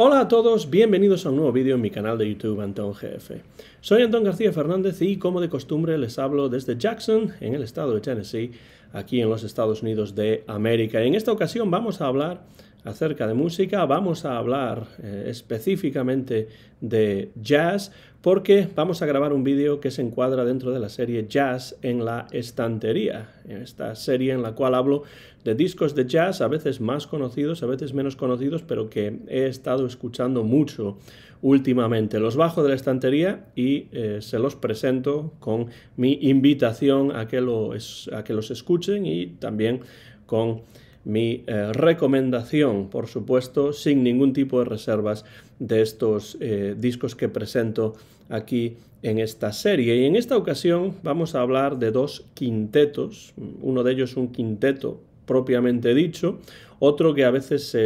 Hola a todos, bienvenidos a un nuevo vídeo en mi canal de YouTube Antón GF. Soy Antón García Fernández y como de costumbre les hablo desde Jackson, en el estado de Tennessee, aquí en los Estados Unidos de América. En esta ocasión vamos a hablar acerca de música, vamos a hablar eh, específicamente de jazz porque vamos a grabar un vídeo que se encuadra dentro de la serie Jazz en la estantería, esta serie en la cual hablo de discos de jazz, a veces más conocidos, a veces menos conocidos, pero que he estado escuchando mucho últimamente. Los bajo de la estantería y eh, se los presento con mi invitación a que, a que los escuchen y también con mi eh, recomendación, por supuesto, sin ningún tipo de reservas de estos eh, discos que presento aquí en esta serie. Y en esta ocasión vamos a hablar de dos quintetos, uno de ellos un quinteto propiamente dicho, otro que a veces se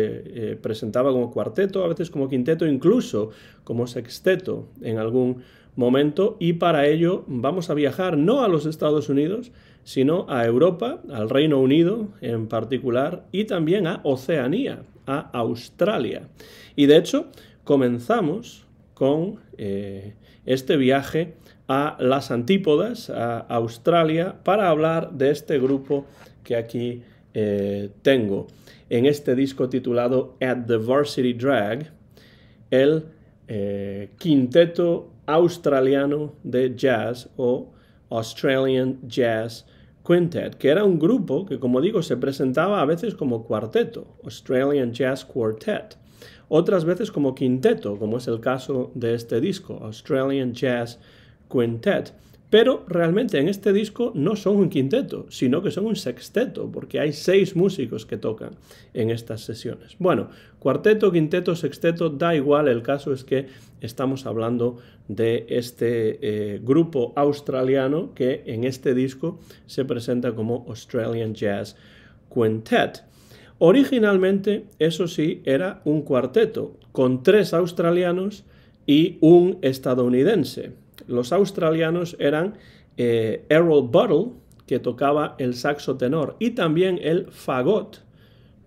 eh, presentaba como cuarteto, a veces como quinteto, incluso como sexteto en algún momento y para ello vamos a viajar no a los Estados Unidos, sino a Europa, al Reino Unido en particular y también a Oceanía, a Australia. Y de hecho comenzamos con eh, este viaje a las antípodas, a Australia, para hablar de este grupo que aquí eh, tengo en este disco titulado At the Varsity Drag, el eh, quinteto australiano de jazz o Australian Jazz Quintet, que era un grupo que, como digo, se presentaba a veces como cuarteto, Australian Jazz Quartet, otras veces como quinteto, como es el caso de este disco, Australian Jazz Quintet. Pero realmente en este disco no son un quinteto, sino que son un sexteto, porque hay seis músicos que tocan en estas sesiones. Bueno, cuarteto, quinteto, sexteto, da igual, el caso es que estamos hablando de este eh, grupo australiano que en este disco se presenta como Australian Jazz Quintet. Originalmente, eso sí, era un cuarteto con tres australianos y un estadounidense, los australianos eran eh, Errol Buttle, que tocaba el saxo tenor, y también el fagot.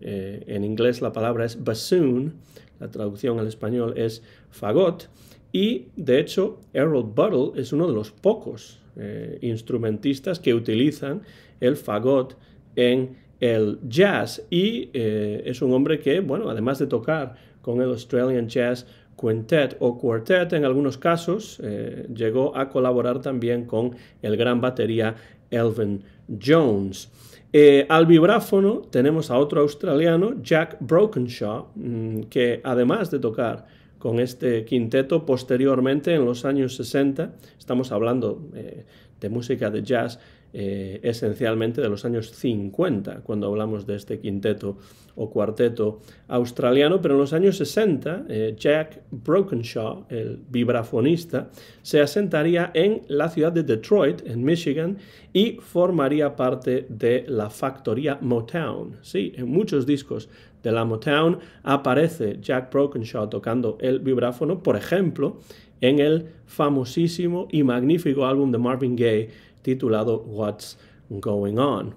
Eh, en inglés la palabra es bassoon, la traducción al español es fagot. Y de hecho, Errol Buttle es uno de los pocos eh, instrumentistas que utilizan el fagot en el jazz. Y es un hombre que, bueno, además de tocar con el Australian Jazz Quintet o Cuartet en algunos casos, eh, llegó a colaborar también con el gran batería Elvin Jones. Eh, al vibráfono tenemos a otro australiano, Jack Brokenshaw, mm, que además de tocar con este quinteto. Posteriormente, en los años 60, estamos hablando eh, de música de jazz eh, esencialmente de los años 50, cuando hablamos de este quinteto o cuarteto australiano, pero en los años 60 eh, Jack Brokenshaw, el vibrafonista, se asentaría en la ciudad de Detroit, en Michigan, y formaría parte de la factoría Motown. Sí, en muchos discos de la Motown, aparece Jack Brokenshaw tocando el vibráfono, por ejemplo, en el famosísimo y magnífico álbum de Marvin Gaye titulado What's Going On.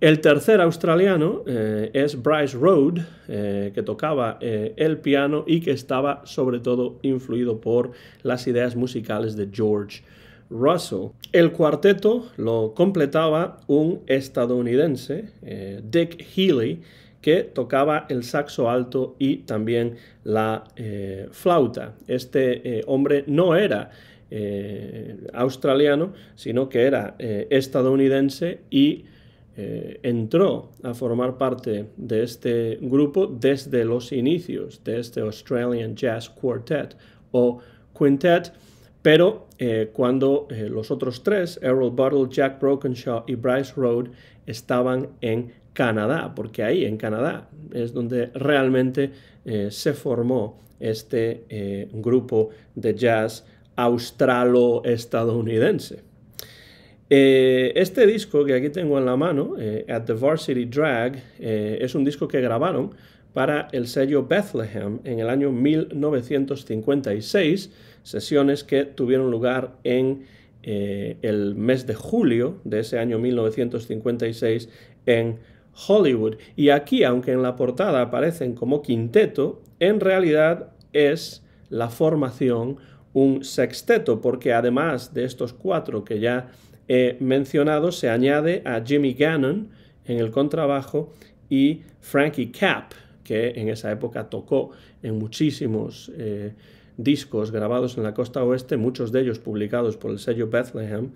El tercer australiano eh, es Bryce Road, eh, que tocaba eh, el piano y que estaba sobre todo influido por las ideas musicales de George Russell. El cuarteto lo completaba un estadounidense, Dick Healy, que tocaba el saxo alto y también la eh, flauta. Este eh, hombre no era eh, australiano, sino que era estadounidense y entró a formar parte de este grupo desde los inicios de este Australian Jazz Quartet o Quintet, pero cuando los otros tres, Errol Buttle, Jack Brokenshaw y Bryce Road, estaban en Canadá, porque ahí en Canadá es donde realmente eh, se formó este eh, grupo de jazz australo-estadounidense. Eh, este disco que aquí tengo en la mano, At the Varsity Drag, es un disco que grabaron para el sello Bethlehem en el año 1956, sesiones que tuvieron lugar en el mes de julio de ese año 1956 en Hollywood. Y aquí, aunque en la portada aparecen como quinteto, en realidad es la formación un sexteto, porque además de estos cuatro que ya he mencionado, se añade a Jimmy Gannon en el contrabajo y Frankie Capp, que en esa época tocó en muchísimos eh, discos grabados en la costa oeste, muchos de ellos publicados por el sello Bethlehem,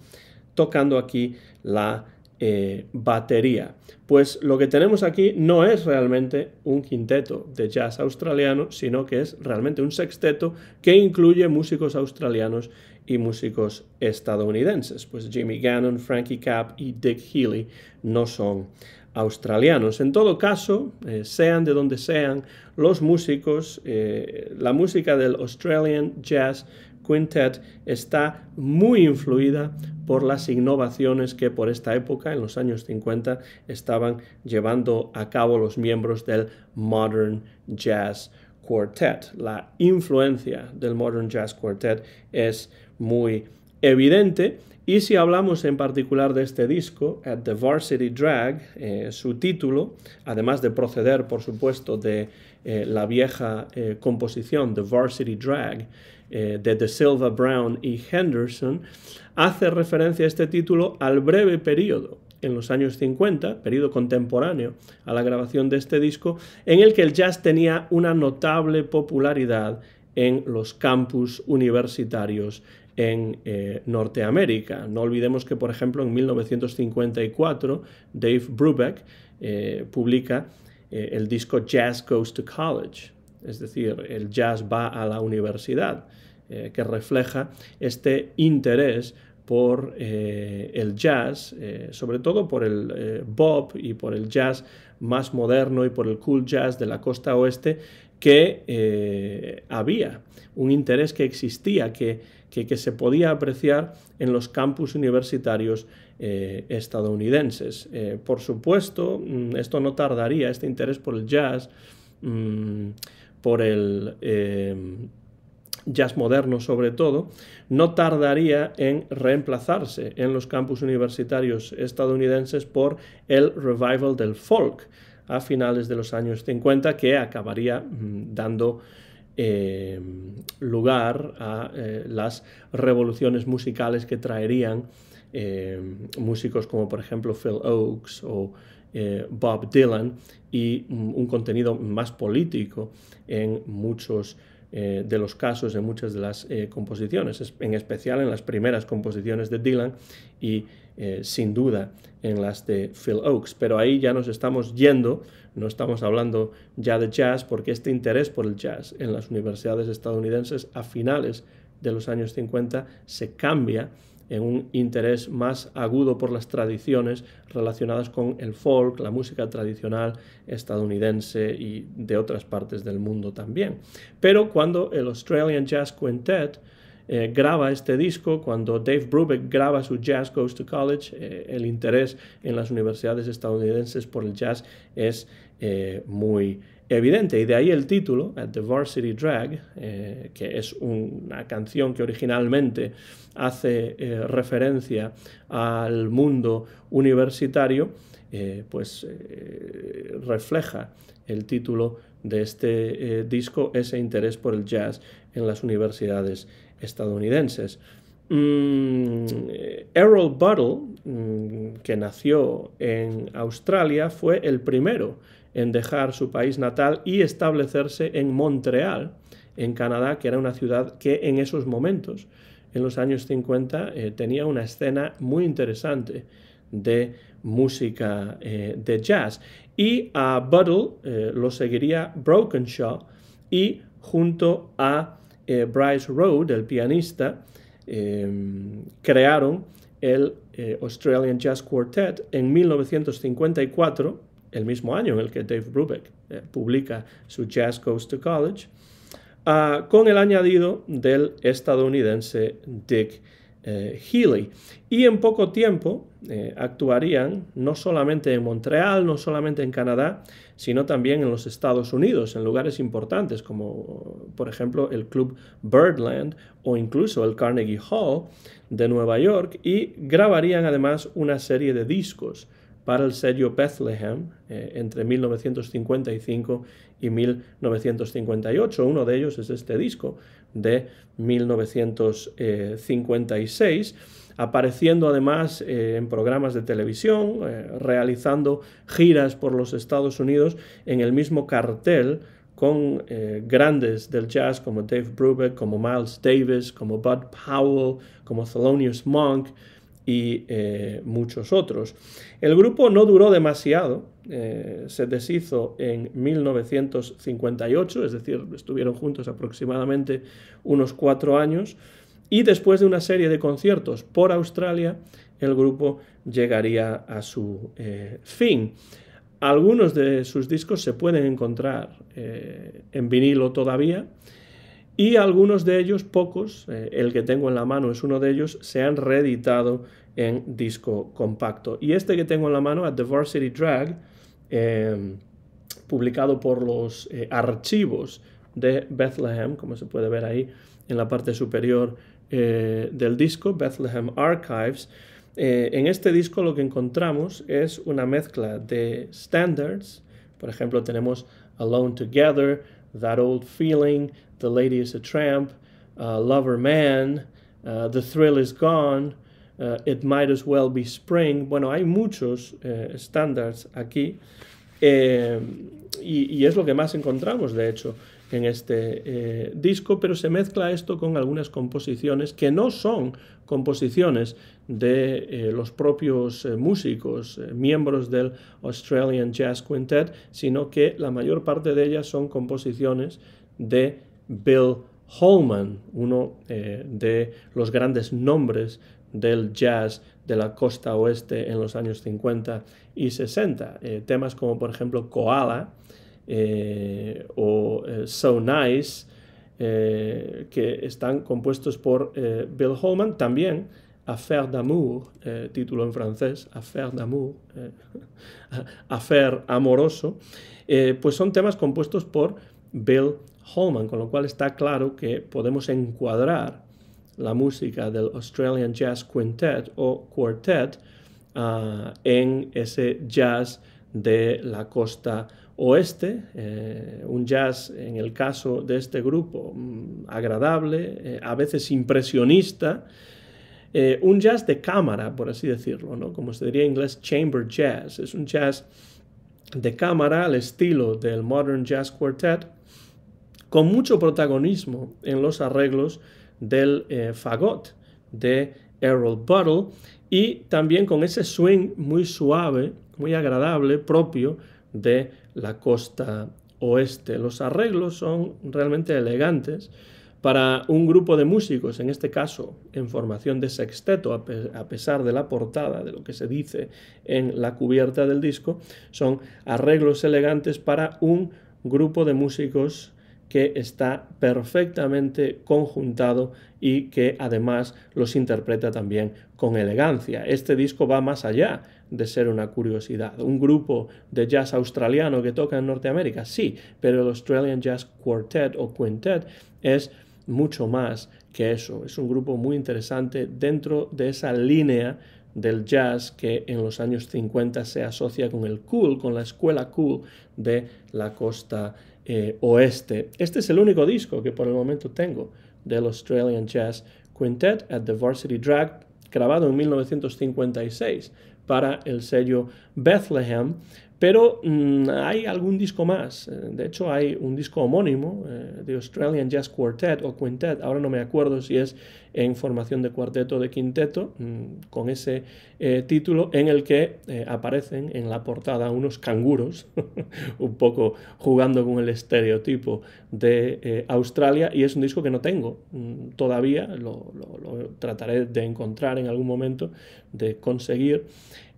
tocando aquí la eh, batería. Pues lo que tenemos aquí no es realmente un quinteto de jazz australiano, sino que es realmente un sexteto que incluye músicos australianos y músicos estadounidenses. Pues Jimmy Gannon, Frankie Capp y Dick Healy no son australianos. En todo caso, eh, sean de donde sean los músicos, eh, la música del Australian Jazz Quintet está muy influida por las innovaciones que por esta época, en los años 50, estaban llevando a cabo los miembros del Modern Jazz Quartet. La influencia del Modern Jazz Quartet es muy evidente y si hablamos en particular de este disco, At the Varsity Drag, eh, su título, además de proceder, por supuesto, de eh, la vieja eh, composición The Varsity Drag de De Silva Brown y Henderson, hace referencia a este título al breve periodo en los años 50, periodo contemporáneo a la grabación de este disco, en el que el jazz tenía una notable popularidad en los campus universitarios en eh, Norteamérica. No olvidemos que, por ejemplo, en 1954 Dave Brubeck eh, publica eh, el disco Jazz Goes to College, es decir, el jazz va a la universidad, que refleja este interés por el jazz, sobre todo por el bop y por el jazz más moderno y por el cool jazz de la costa oeste que había, un interés que existía, que, que, se podía apreciar en los campus universitarios eh, estadounidenses. Eh, por supuesto, mm, esto no tardaría, este interés por el jazz, mm, por el... Eh, jazz moderno sobre todo, no tardaría en reemplazarse en los campus universitarios estadounidenses por el revival del folk a finales de los años 50 que acabaría mm, dando Em, lugar a eh, las revoluciones musicales que traerían em, músicos como por ejemplo Phil Oakes o eh, Bob Dylan y mm, un contenido más político en muchos eh, de los casos, en muchas de las composiciones, en especial en las primeras composiciones de Dylan y sin duda en las de Phil Oakes. Pero ahí ya nos estamos yendo no estamos hablando ya de jazz porque este interés por el jazz en las universidades estadounidenses a finales de los años 50 se cambia en un interés más agudo por las tradiciones relacionadas con el folk, la música tradicional estadounidense y de otras partes del mundo también. Pero cuando el Australian Jazz Quintet eh, graba este disco, cuando Dave Brubeck graba su Jazz Goes to College, eh, el interés en las universidades estadounidenses por el jazz es eh, muy evidente. Y de ahí el título, At eh, the Varsity Drag, eh, que es una canción que originalmente hace referencia al mundo universitario, pues refleja el título de este disco, ese interés por el jazz en las universidades estadounidenses. Mm, Errol Buttle, mm, que nació en Australia, fue el primero en dejar su país natal y establecerse en Montreal, en Canadá, que era una ciudad que en esos momentos, en los años 50, eh, tenía una escena muy interesante de música eh, de jazz. Y a Buddle eh, lo seguiría Brokenshaw y junto a Bryce Rowe, el pianista, crearon el Australian Jazz Quartet en 1954 el mismo año en el que Dave Brubeck eh, publica su Jazz Goes to College, ah, con el añadido del estadounidense Dick eh, Healy. Y en poco tiempo eh, actuarían no solamente en Montreal, no solamente en Canadá, sino también en los Estados Unidos, en lugares importantes como por ejemplo el Club Birdland o incluso el Carnegie Hall de Nueva York y grabarían además una serie de discos para el sello Bethlehem eh, entre 1955 y 1958. Uno de ellos es este disco de 1956, apareciendo además eh, en programas de televisión, eh, realizando giras por los Estados Unidos en el mismo cartel con grandes del jazz como Dave Brubeck, como Miles Davis, como Bud Powell, como Thelonious Monk, y eh, muchos otros. El grupo no duró demasiado, eh, se deshizo en 1958, es decir, estuvieron juntos aproximadamente unos cuatro años, y después de una serie de conciertos por Australia, el grupo llegaría a su eh, fin. Algunos de sus discos se pueden encontrar en vinilo todavía, y algunos de ellos, pocos, eh, el que tengo en la mano es uno de ellos, se han reeditado en disco compacto. Y este que tengo en la mano, A the Varsity Drag, em, publicado por los eh, archivos de Bethlehem, como se puede ver ahí en la parte superior eh, del disco, Bethlehem Archives. en este disco lo que encontramos es una mezcla de standards, por ejemplo tenemos Alone Together, That Old Feeling, The Lady is a Tramp, uh, Lover Man, uh, The Thrill is Gone, uh, It Might as Well Be Spring. Bueno, hay muchos estándares eh, aquí eh, y, es lo que más encontramos, de hecho, en este eh, disco, pero se mezcla esto con algunas composiciones que no son composiciones de los propios músicos, miembros del Australian Jazz Quintet, sino que la mayor parte de ellas son composiciones de Bill Holman, uno eh, de los grandes nombres del jazz de la costa oeste en los años 50 y 60. Eh, temas como por ejemplo Koala eh, o So Nice, que están compuestos por Bill Holman, también Affaire d'amour, título en francés, Affaire d'amour, Affaire amoroso, pues son temas compuestos por Bill Holman, con lo cual está claro que podemos encuadrar la música del Australian Jazz Quintet o Quartet ah, en ese jazz de la costa oeste, eh, un jazz en el caso de este grupo mm, agradable, eh, a veces impresionista, eh, un jazz de cámara, por así decirlo, ¿no? como se diría en inglés, chamber jazz, es un jazz de cámara al estilo del Modern Jazz Quartet, con mucho protagonismo en los arreglos del eh, fagot de Errol Buttle y también con ese swing muy suave, muy agradable, propio de la costa oeste. Los arreglos son realmente elegantes para un grupo de músicos, en este caso en formación de sexteto, a pesar de la portada, de lo que se dice en la cubierta del disco, son arreglos elegantes para un grupo de músicos que está perfectamente conjuntado y que además los interpreta también con elegancia. Este disco va más allá de ser una curiosidad. Un grupo de jazz australiano que toca en Norteamérica, sí, pero el Australian Jazz Quartet o Quintet es mucho más que eso. Es un grupo muy interesante dentro de esa línea del jazz que en los años 50 se asocia con el cool, con la escuela cool de la costa eh, oeste. Este es el único disco que por el momento tengo del Australian Jazz Quintet at the Varsity Drag, grabado en 1956 para el sello Bethlehem, pero mm, hay algún disco más. Eh, de hecho, hay un disco homónimo eh, de Australian Jazz Quartet o Quintet, ahora no me acuerdo si es en formación de cuarteto de quinteto, mm, con ese eh, título en el que eh, aparecen en la portada unos canguros, un poco jugando con el estereotipo de eh, Australia, y es un disco que no tengo mm, todavía, lo, lo trataré de encontrar en algún momento, de conseguir,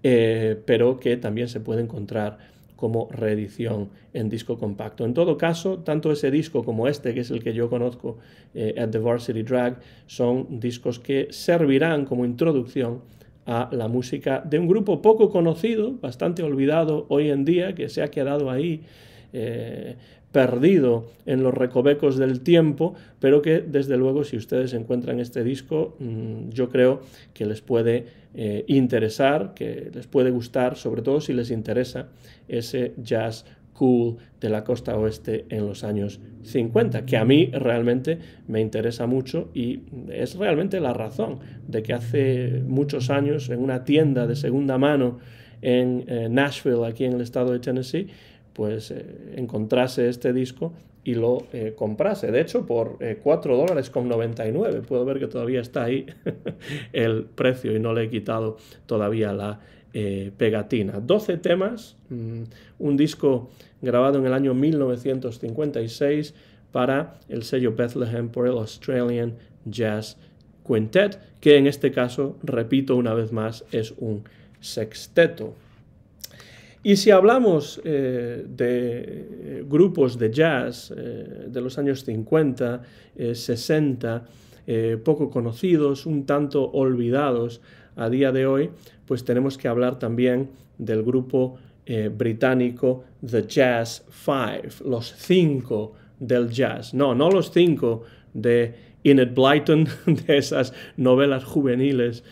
pero que también se puede encontrar como reedición en disco compacto. En todo caso, tanto ese disco como este, que es el que yo conozco, eh, At the Varsity Drag, son discos que servirán como introducción a la música de un grupo poco conocido, bastante olvidado hoy en día, que se ha quedado ahí. Eh, perdido en los recovecos del tiempo, pero que desde luego si ustedes encuentran este disco, mm, yo creo que les puede eh, interesar, que les puede gustar, sobre todo si les interesa ese jazz cool de la costa oeste en los años 50, que a mí realmente me interesa mucho y es realmente la razón de que hace muchos años en una tienda de segunda mano en eh, Nashville, aquí en el estado de Tennessee, pues eh, encontrase este disco y lo eh, comprase. De hecho, por $4,99. Eh, dólares con 99. Puedo ver que todavía está ahí el precio y no le he quitado todavía la pegatina. 12 temas, mm, un disco grabado en el año 1956 para el sello Bethlehem por el Australian Jazz Quintet, que en este caso, repito una vez más, es un sexteto. Y si hablamos eh, de eh, grupos de jazz eh, de los años 50, 60, poco conocidos, un tanto olvidados a día de hoy, pues tenemos que hablar también del grupo británico The Jazz Five, los cinco del jazz. No, no los cinco de Enid Blyton, de esas novelas juveniles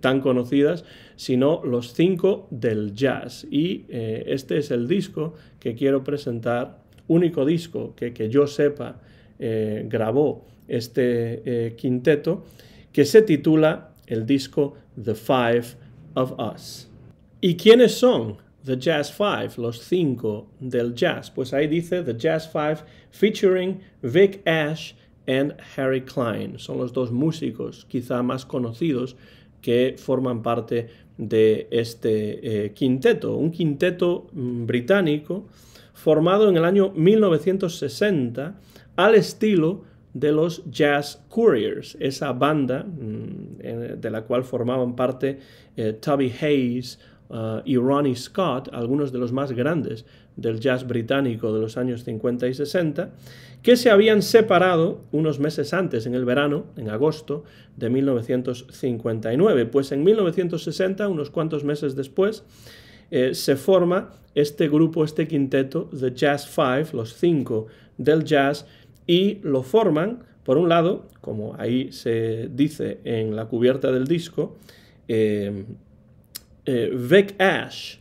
tan conocidas, sino los cinco del jazz. Y eh, este es el disco que quiero presentar, único disco que, que yo sepa eh, grabó este eh, quinteto, que se titula el disco The Five of Us. ¿Y quiénes son? The Jazz Five, los cinco del jazz. Pues ahí dice The Jazz Five featuring Vic Ash and Harry Klein. Son los dos músicos quizá más conocidos que forman parte de este eh, quinteto, un quinteto mm, británico formado en el año 1960 al estilo de los Jazz Couriers, esa banda mm, eh, de la cual formaban parte Toby eh, Tubby Hayes y eh, Ronnie Scott, algunos de los más grandes del jazz británico de los años 50 y 60, que se habían separado unos meses antes, en el verano, en agosto de 1959. Pues en 1960, unos cuantos meses después, eh, se forma este grupo, este quinteto, The Jazz Five, los cinco del jazz, y lo forman, por un lado, como ahí se dice en la cubierta del disco, eh, eh, Vic Ash,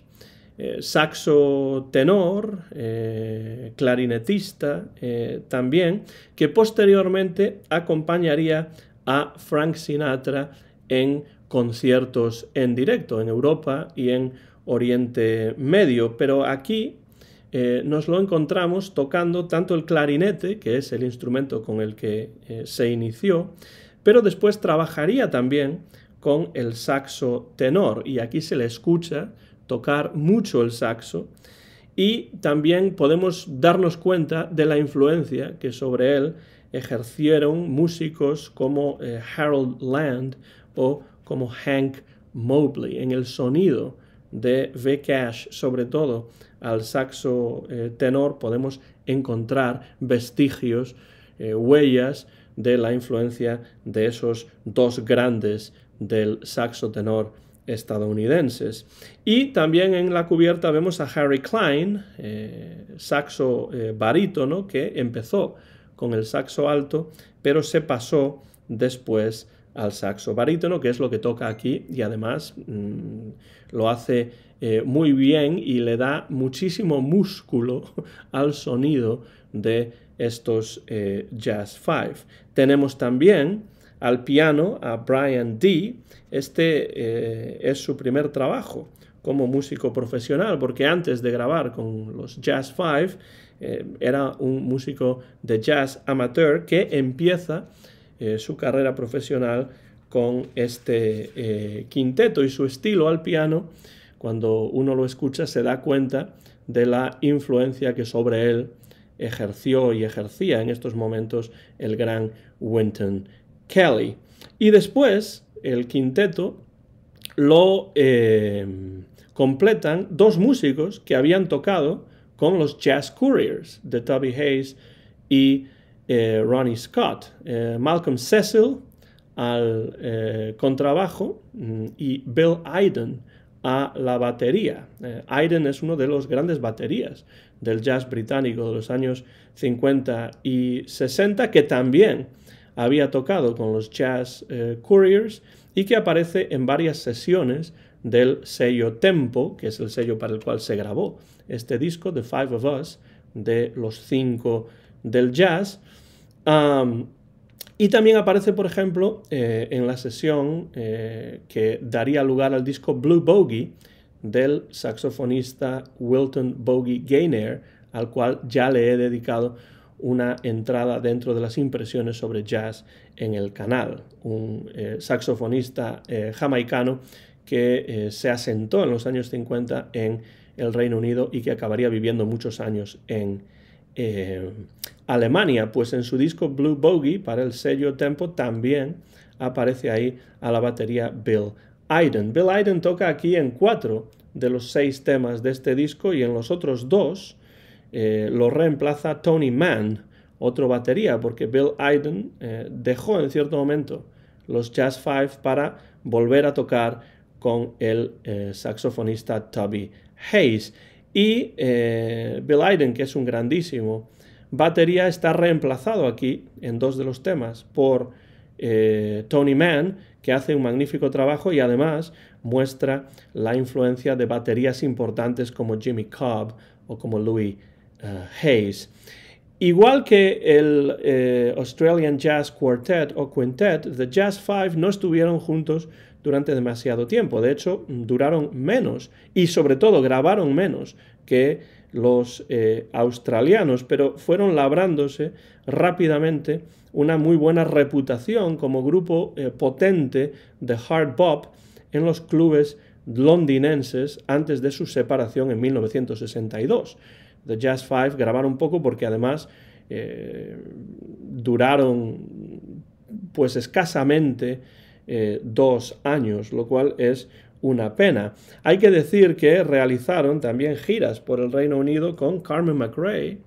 eh, saxo tenor, eh, clarinetista también, que posteriormente acompañaría a Frank Sinatra en conciertos en directo en Europa y en Oriente Medio. Pero aquí nos lo encontramos tocando tanto el clarinete, que es el instrumento con el que se inició, pero después trabajaría también con el saxo tenor y aquí se le escucha tocar mucho el saxo y también podemos darnos cuenta de la influencia que sobre él ejercieron músicos como eh, Harold Land o como Hank Mobley en el sonido de V. Cash, sobre todo al saxo eh, tenor, podemos encontrar vestigios, eh, huellas de la influencia de esos dos grandes del saxo tenor estadounidenses. Y también en la cubierta vemos a Harry Klein, eh, saxo eh, barítono, que empezó con el saxo alto, pero se pasó después al saxo barítono, que es lo que toca aquí y además mm, lo hace eh, muy bien y le da muchísimo músculo al sonido de estos Jazz Five. Tenemos también al piano a Brian D. Este eh, es su primer trabajo como músico profesional, porque antes de grabar con los Jazz Five, eh, era un músico de jazz amateur que empieza eh, su carrera profesional con este quinteto y su estilo al piano. Cuando uno lo escucha se da cuenta de la influencia que sobre él ejerció y ejercía en estos momentos el gran Wynton Kelly. Y después el quinteto lo eh, completan dos músicos que habían tocado con los Jazz Couriers de Toby Hayes y eh, Ronnie Scott. Eh, Malcolm Cecil al contrabajo mm, y Bill Aiden a la batería. Aiden es uno de los grandes baterías del jazz británico de los años 50 y 60 que también había tocado con los Jazz eh, Couriers y que aparece en varias sesiones del sello Tempo, que es el sello para el cual se grabó este disco, The Five of Us, de los cinco del jazz. y también aparece, por ejemplo, eh, en la sesión eh, que daría lugar al disco Blue Bogie del saxofonista Wilton Bogey Gaynor, al cual ya le he dedicado una entrada dentro de las impresiones sobre jazz en el canal, un eh, saxofonista eh, jamaicano que eh, se asentó en los años 50 en el Reino Unido y que acabaría viviendo muchos años en Alemania, pues en su disco Blue Bogey para el sello Tempo también aparece ahí a la batería Bill Iden. Bill Iden toca aquí en cuatro de los seis temas de este disco y en los otros dos eh, lo reemplaza Tony Mann, otro batería, porque Bill Iden eh, dejó en cierto momento los Jazz Five para volver a tocar con el eh, saxofonista Tubby Hayes. Y Bill Iden, que es un grandísimo batería, está reemplazado aquí en dos de los temas por Tony Mann, que hace un magnífico trabajo y además muestra la influencia de baterías importantes como Jimmy Cobb o como Louis eh, Hayes. Igual que el eh, Australian Jazz Quartet o Quintet, The Jazz Five no estuvieron juntos durante demasiado tiempo. De hecho, duraron menos y sobre todo grabaron menos que los eh, australianos, pero fueron labrándose rápidamente una muy buena reputación como grupo potente de hard bop en los clubes londinenses antes de su separación en 1962. The Jazz Five grabaron un poco porque además eh, duraron pues escasamente eh, dos años, lo cual es una pena. Hay que decir que realizaron también giras por el Reino Unido con Carmen McRae,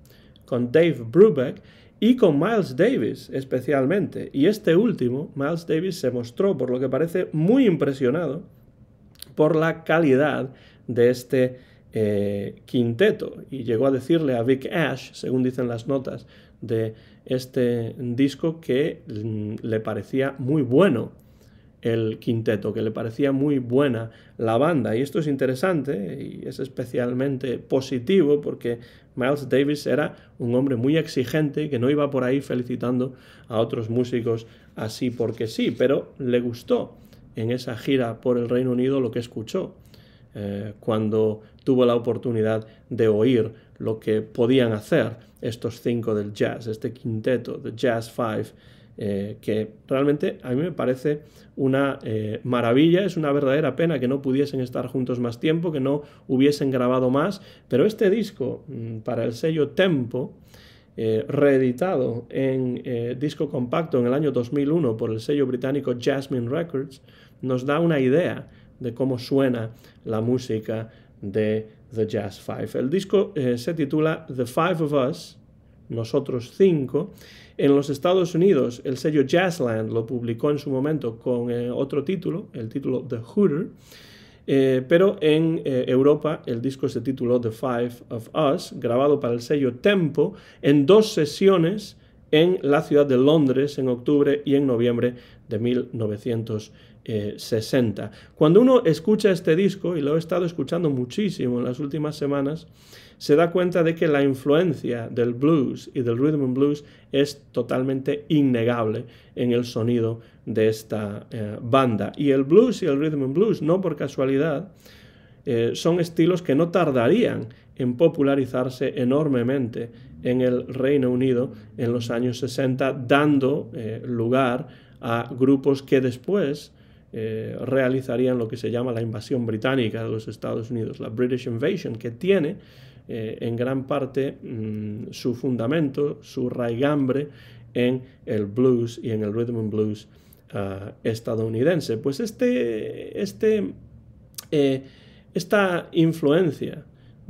con Dave Brubeck y con Miles Davis especialmente. Y este último, Miles Davis, se mostró, por lo que parece, muy impresionado por la calidad de este eh, quinteto y llegó a decirle a Vic Ash, según dicen las notas de este disco, que mm, le parecía muy bueno el quinteto, que le parecía muy buena la banda. Y esto es interesante y es especialmente positivo porque Miles Davis era un hombre muy exigente que no iba por ahí felicitando a otros músicos así porque sí, pero le gustó en esa gira por el Reino Unido lo que escuchó. Eh, cuando tuvo la oportunidad de oír lo que podían hacer estos cinco del jazz, este quinteto, The Jazz Five, eh, que realmente a mí me parece una eh, maravilla, es una verdadera pena que no pudiesen estar juntos más tiempo, que no hubiesen grabado más, pero este disco mm, para el sello Tempo, reeditado en disco compacto en el año 2001 por el sello británico Jasmine Records, nos da una idea de cómo suena la música de The Jazz Five. El disco eh, se titula The Five of Us, nosotros cinco. En los Estados Unidos, el sello Jazzland lo publicó en su momento con eh, otro título, el título The Hooter. Eh, pero en Europa el disco se tituló The Five of Us, grabado para el sello Tempo, en dos sesiones en la ciudad de Londres en octubre y en noviembre de 1960. Cuando uno escucha este disco, y lo he estado escuchando muchísimo en las últimas semanas, se da cuenta de que la influencia del blues y del rhythm and blues es totalmente innegable en el sonido de esta eh, banda. Y el blues y el rhythm and blues, no por casualidad, eh, son estilos que no tardarían en popularizarse enormemente en el Reino Unido en los años 60, dando eh, lugar a grupos que después eh, realizarían lo que se llama la invasión británica de los Estados Unidos, la British Invasion, que tiene eh, en gran parte mm, su fundamento, su raigambre en el blues y en el rhythm and blues ah, estadounidense. Pues este, este, esta influencia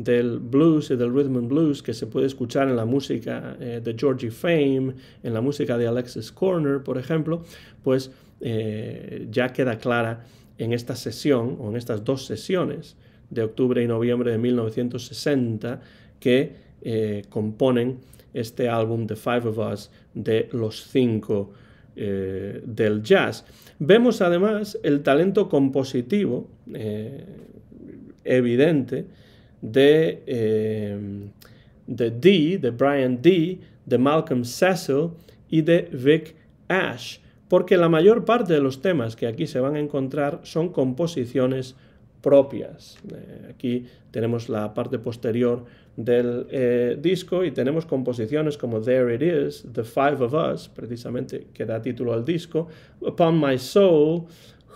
del blues y del rhythm and blues que se puede escuchar en la música eh, de Georgie Fame, en la música de Alexis Corner, por ejemplo, pues eh, ya queda clara en esta sesión o en estas dos sesiones de octubre y noviembre de 1960 que eh, componen este álbum The Five of Us de los cinco del jazz. Vemos además el talento compositivo evidente de, em, de Dee, de Brian Dee, de Malcolm Cecil y de Vic Ash, porque la mayor parte de los temas que aquí se van a encontrar son composiciones propias. Eh, aquí tenemos la parte posterior del eh, disco y tenemos composiciones como There It Is, The Five of Us, precisamente que da título al disco, Upon My Soul,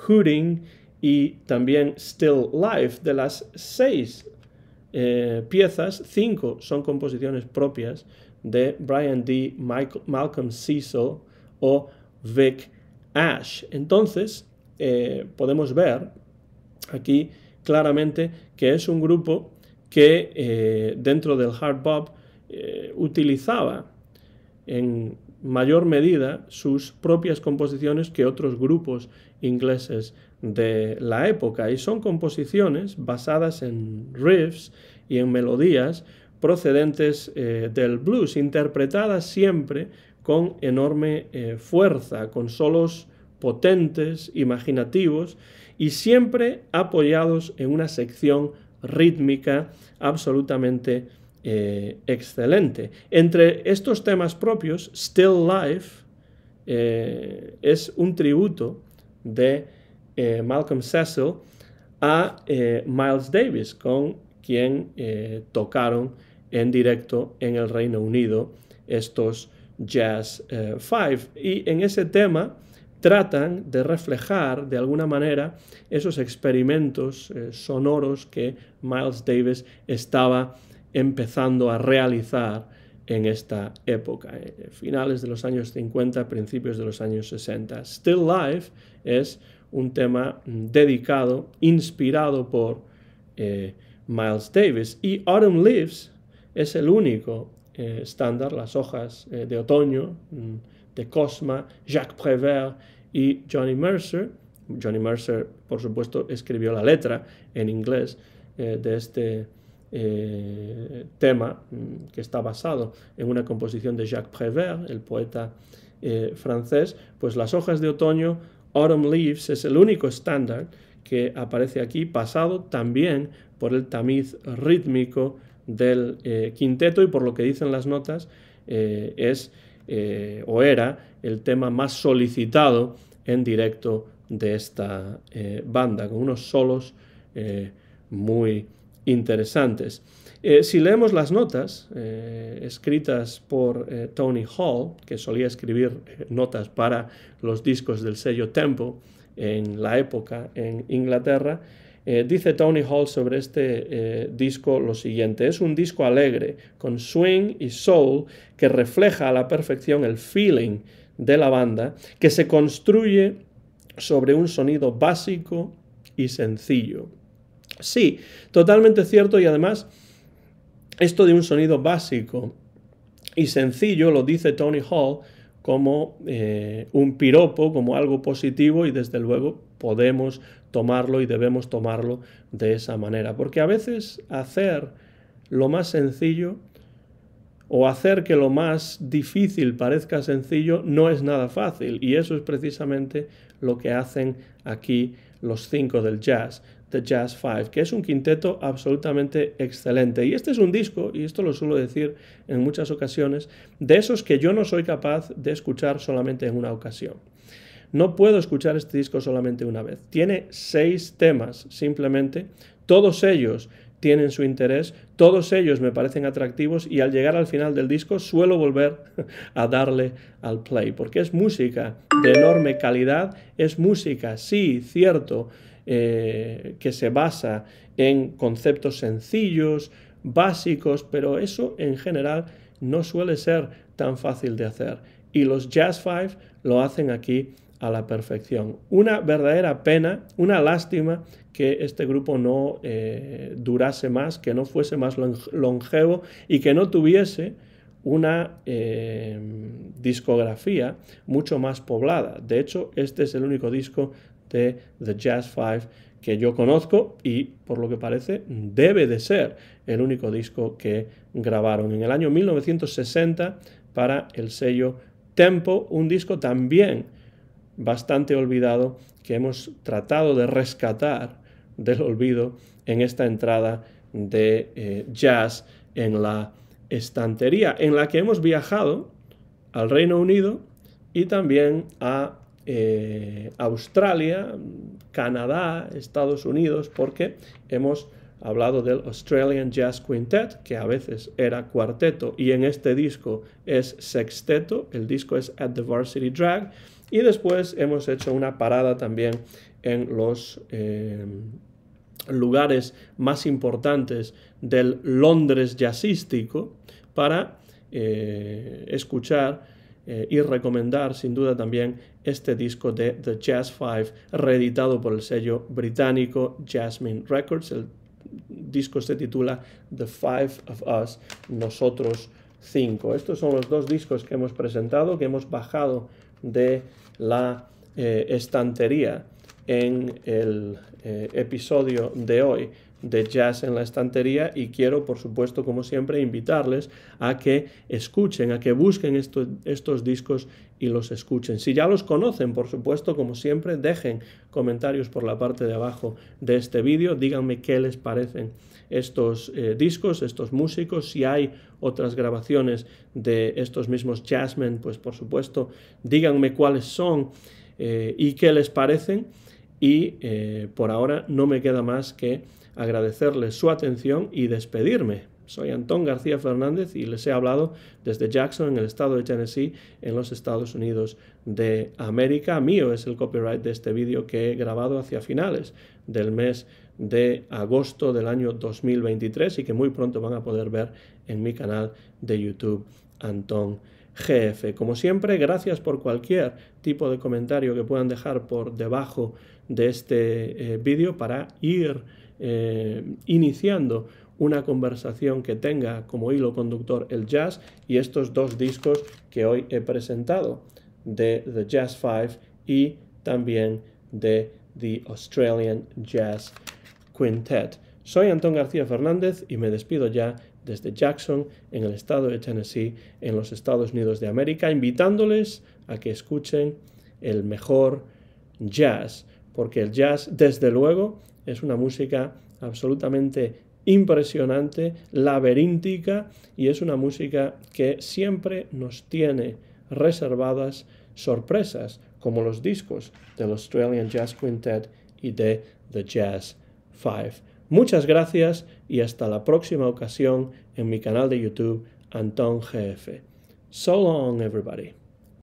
Hooting y también Still Life, de las seis eh, piezas, cinco son composiciones propias de Brian D., Malcolm Cecil o Vic Ash. Entonces, eh, podemos ver aquí claramente que es un grupo que eh, dentro del hard bop utilizaba en, mayor medida sus propias composiciones que otros grupos ingleses de la época y son composiciones basadas en riffs y en melodías procedentes eh, del blues, interpretadas siempre con enorme eh, fuerza, con solos potentes, imaginativos y siempre apoyados en una sección rítmica absolutamente eh, excelente. Entre estos temas propios, Still Life eh, es un tributo de eh, Malcolm Cecil a Miles Davis, con quien tocaron en directo en el Reino Unido estos Jazz Five. Y en ese tema tratan de reflejar de alguna manera esos experimentos sonoros que Miles Davis estaba empezando a realizar en esta época, eh, finales de los años 50, principios de los años 60. Still Life es un tema mm, dedicado, inspirado por eh, Miles Davis. Y Autumn Leaves es el único eh, estándar, las hojas de otoño, mm, de Cosma, Jacques Prévert y Johnny Mercer. Johnny Mercer, por supuesto, escribió la letra en inglés de este eh, tema mm, que está basado en una composición de Jacques Prévert, el poeta eh, francés, pues las hojas de otoño, Autumn Leaves, es el único estándar que aparece aquí, pasado también por el tamiz rítmico del eh, quinteto y por lo que dicen las notas, es o era el tema más solicitado en directo de esta banda, con unos solos muy interesantes. Eh, si leemos las notas eh, escritas por eh, Tony Hall, que solía escribir notas para los discos del sello Tempo en la época en Inglaterra, dice Tony Hall sobre este disco lo siguiente, es un disco alegre, con swing y soul, que refleja a la perfección el feeling de la banda, que se construye sobre un sonido básico y sencillo. Sí, totalmente cierto y además esto de un sonido básico y sencillo lo dice Tony Hall como eh, un piropo, como algo positivo y desde luego podemos tomarlo y debemos tomarlo de esa manera. Porque a veces hacer lo más sencillo o hacer que lo más difícil parezca sencillo no es nada fácil y eso es precisamente lo que hacen aquí los cinco del jazz. Jazz Five, que es un quinteto absolutamente excelente. Y este es un disco, y esto lo suelo decir en muchas ocasiones, de esos que yo no soy capaz de escuchar solamente en una ocasión. No puedo escuchar este disco solamente una vez. Tiene seis temas, simplemente, todos ellos tienen su interés, todos ellos me parecen atractivos y al llegar al final del disco suelo volver a darle al play, porque es música de enorme calidad, es música, sí, cierto, eh, que se basa en conceptos sencillos, básicos, pero eso en general no suele ser tan fácil de hacer. Y los Jazz Five lo hacen aquí a la perfección. Una verdadera pena, una lástima que este grupo no eh, durase más, que no fuese más longevo y que no tuviese una eh, discografía mucho más poblada. De hecho, este es el único disco de The Jazz Five que yo conozco y por lo que parece debe de ser el único disco que grabaron en el año 1960 para el sello Tempo, un disco también bastante olvidado que hemos tratado de rescatar del olvido en esta entrada de eh, jazz en la estantería, en la que hemos viajado al Reino Unido y también a eh, Australia, Canadá, Estados Unidos, porque hemos hablado del Australian Jazz Quintet, que a veces era cuarteto y en este disco es sexteto, el disco es At the Varsity Drag, y después hemos hecho una parada también en los eh, lugares más importantes del Londres jazzístico para eh, escuchar y recomendar sin duda también este disco de The Jazz Five, reeditado por el sello británico Jasmine Records. El disco se titula The Five of Us, Nosotros Cinco. Estos son los dos discos que hemos presentado, que hemos bajado de la eh, estantería en el eh, episodio de hoy de jazz en la estantería y quiero, por supuesto, como siempre, invitarles a que escuchen, a que busquen estos discos y los escuchen. Si ya los conocen, por supuesto, como siempre, dejen comentarios por la parte de abajo de este vídeo, díganme qué les parecen estos eh, discos, estos músicos, si hay otras grabaciones de estos mismos jazzmen, pues por supuesto, díganme cuáles son eh, y qué les parecen. Y eh, por ahora no me queda más que agradecerles su atención y despedirme. Soy Antón García Fernández y les he hablado desde Jackson, en el estado de Tennessee, en los Estados Unidos de América. Mío es el copyright de este vídeo que he grabado hacia finales del mes de agosto del año 2023 y que muy pronto van a poder ver en mi canal de YouTube Antón GF. Como siempre, gracias por cualquier tipo de comentario que puedan dejar por debajo de este eh, vídeo para ir eh, iniciando una conversación que tenga como hilo conductor el jazz y estos dos discos que hoy he presentado, de The Jazz Five y también de The Australian Jazz Quintet. Soy Antón García Fernández y me despido ya desde Jackson, en el estado de Tennessee, en los Estados Unidos de América, invitándoles a que escuchen el mejor jazz, porque el jazz, desde luego, es una música absolutamente impresionante, laberíntica y es una música que siempre nos tiene reservadas sorpresas, como los discos del Australian Jazz Quintet y de The Jazz Five. Muchas gracias y hasta la próxima ocasión en mi canal de YouTube Anton GF. So long, everybody.